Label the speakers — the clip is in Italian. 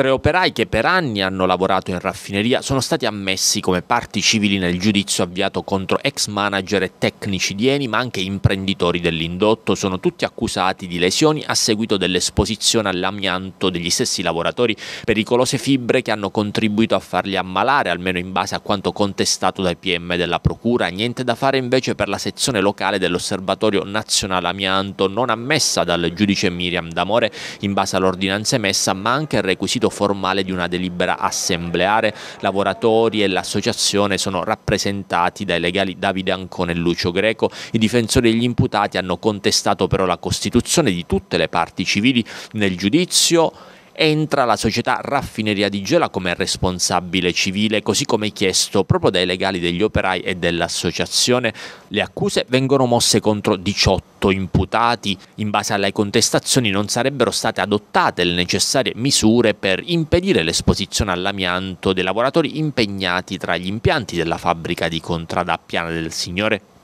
Speaker 1: Tre operai che per anni hanno lavorato in raffineria sono stati ammessi come parti civili nel giudizio avviato contro ex manager e tecnici di Eni, ma anche imprenditori dell'indotto. Sono tutti accusati di lesioni a seguito dell'esposizione all'amianto degli stessi lavoratori, pericolose fibre che hanno contribuito a farli ammalare, almeno in base a quanto contestato dai PM della Procura. Niente da fare invece per la sezione locale dell'Osservatorio Nazionale Amianto, non ammessa dal giudice Miriam D'Amore in base all'ordinanza emessa, ma anche il requisito l'atto formale di una delibera assembleare. Lavoratori e l'associazione sono rappresentati dai legali Davide Ancone e Lucio Greco. I difensori degli imputati hanno contestato però la costituzione di tutte le parti civili nel giudizio entra la società Raffineria di Gela come responsabile civile, così come chiesto proprio dai legali degli operai e dell'associazione. Le accuse vengono mosse contro 18 imputati. In base alle contestazioni non sarebbero state adottate le necessarie misure per impedire l'esposizione all'amianto dei lavoratori impegnati tra gli impianti della fabbrica di Contrada Piana del Signore